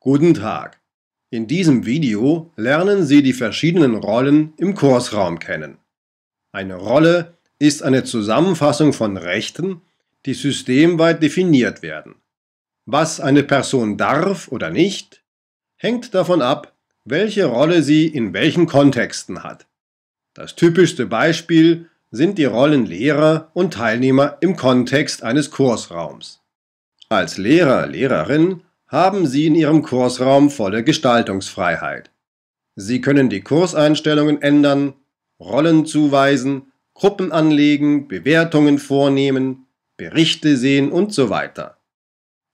Guten Tag! In diesem Video lernen Sie die verschiedenen Rollen im Kursraum kennen. Eine Rolle ist eine Zusammenfassung von Rechten, die systemweit definiert werden. Was eine Person darf oder nicht, hängt davon ab, welche Rolle sie in welchen Kontexten hat. Das typischste Beispiel sind die Rollen Lehrer und Teilnehmer im Kontext eines Kursraums. Als Lehrer, Lehrerin haben Sie in Ihrem Kursraum volle Gestaltungsfreiheit. Sie können die Kurseinstellungen ändern, Rollen zuweisen, Gruppen anlegen, Bewertungen vornehmen, Berichte sehen und so weiter.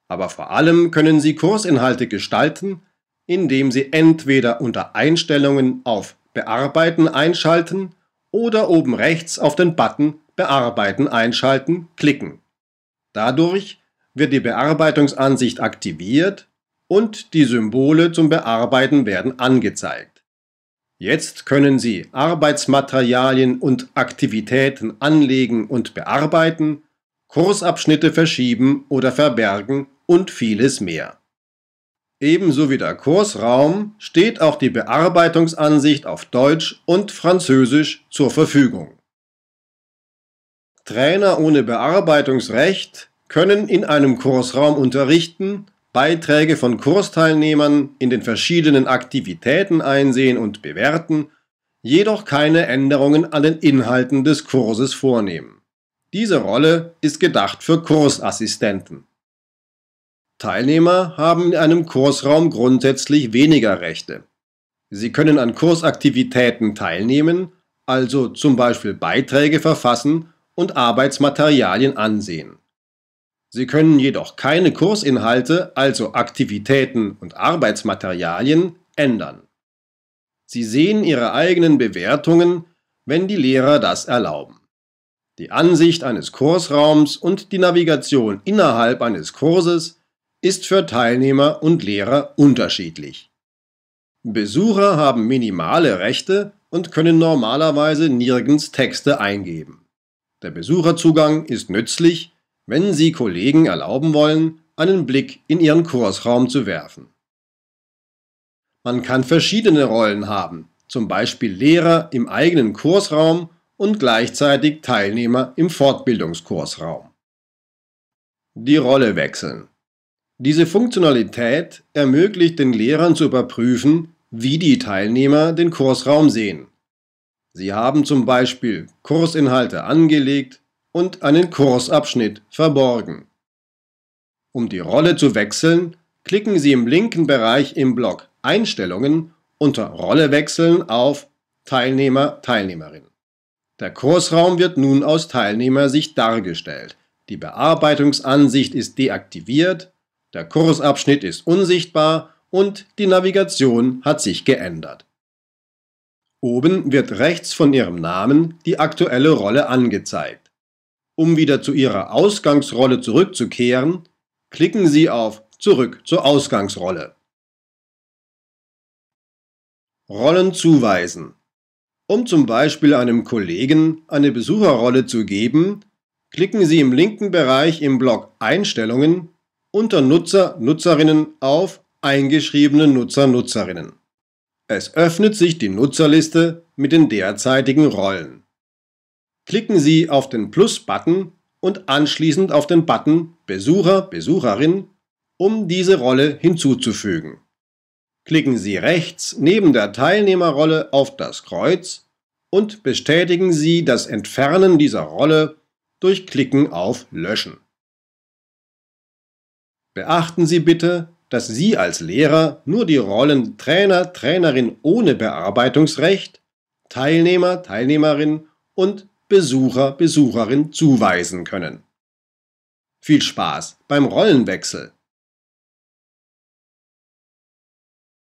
Aber vor allem können Sie Kursinhalte gestalten, indem Sie entweder unter Einstellungen auf Bearbeiten einschalten oder oben rechts auf den Button Bearbeiten einschalten klicken. Dadurch wird die Bearbeitungsansicht aktiviert und die Symbole zum Bearbeiten werden angezeigt. Jetzt können Sie Arbeitsmaterialien und Aktivitäten anlegen und bearbeiten, Kursabschnitte verschieben oder verbergen und vieles mehr. Ebenso wie der Kursraum steht auch die Bearbeitungsansicht auf Deutsch und Französisch zur Verfügung. Trainer ohne Bearbeitungsrecht können in einem Kursraum unterrichten, Beiträge von Kursteilnehmern in den verschiedenen Aktivitäten einsehen und bewerten, jedoch keine Änderungen an den Inhalten des Kurses vornehmen. Diese Rolle ist gedacht für Kursassistenten. Teilnehmer haben in einem Kursraum grundsätzlich weniger Rechte. Sie können an Kursaktivitäten teilnehmen, also zum Beispiel Beiträge verfassen und Arbeitsmaterialien ansehen. Sie können jedoch keine Kursinhalte, also Aktivitäten und Arbeitsmaterialien, ändern. Sie sehen Ihre eigenen Bewertungen, wenn die Lehrer das erlauben. Die Ansicht eines Kursraums und die Navigation innerhalb eines Kurses ist für Teilnehmer und Lehrer unterschiedlich. Besucher haben minimale Rechte und können normalerweise nirgends Texte eingeben. Der Besucherzugang ist nützlich, wenn Sie Kollegen erlauben wollen, einen Blick in Ihren Kursraum zu werfen. Man kann verschiedene Rollen haben, zum Beispiel Lehrer im eigenen Kursraum und gleichzeitig Teilnehmer im Fortbildungskursraum. Die Rolle wechseln. Diese Funktionalität ermöglicht den Lehrern zu überprüfen, wie die Teilnehmer den Kursraum sehen. Sie haben zum Beispiel Kursinhalte angelegt, und einen Kursabschnitt verborgen. Um die Rolle zu wechseln, klicken Sie im linken Bereich im Block Einstellungen unter Rolle wechseln auf Teilnehmer, Teilnehmerin. Der Kursraum wird nun aus Teilnehmersicht dargestellt. Die Bearbeitungsansicht ist deaktiviert, der Kursabschnitt ist unsichtbar und die Navigation hat sich geändert. Oben wird rechts von Ihrem Namen die aktuelle Rolle angezeigt. Um wieder zu Ihrer Ausgangsrolle zurückzukehren, klicken Sie auf Zurück zur Ausgangsrolle. Rollen zuweisen. Um zum Beispiel einem Kollegen eine Besucherrolle zu geben, klicken Sie im linken Bereich im Block Einstellungen unter Nutzer, Nutzerinnen auf eingeschriebene Nutzer, Nutzerinnen. Es öffnet sich die Nutzerliste mit den derzeitigen Rollen. Klicken Sie auf den Plus-Button und anschließend auf den Button Besucher, Besucherin, um diese Rolle hinzuzufügen. Klicken Sie rechts neben der Teilnehmerrolle auf das Kreuz und bestätigen Sie das Entfernen dieser Rolle durch Klicken auf Löschen. Beachten Sie bitte, dass Sie als Lehrer nur die Rollen Trainer, Trainerin ohne Bearbeitungsrecht, Teilnehmer, Teilnehmerin und Besucher, Besucherin zuweisen können. Viel Spaß beim Rollenwechsel!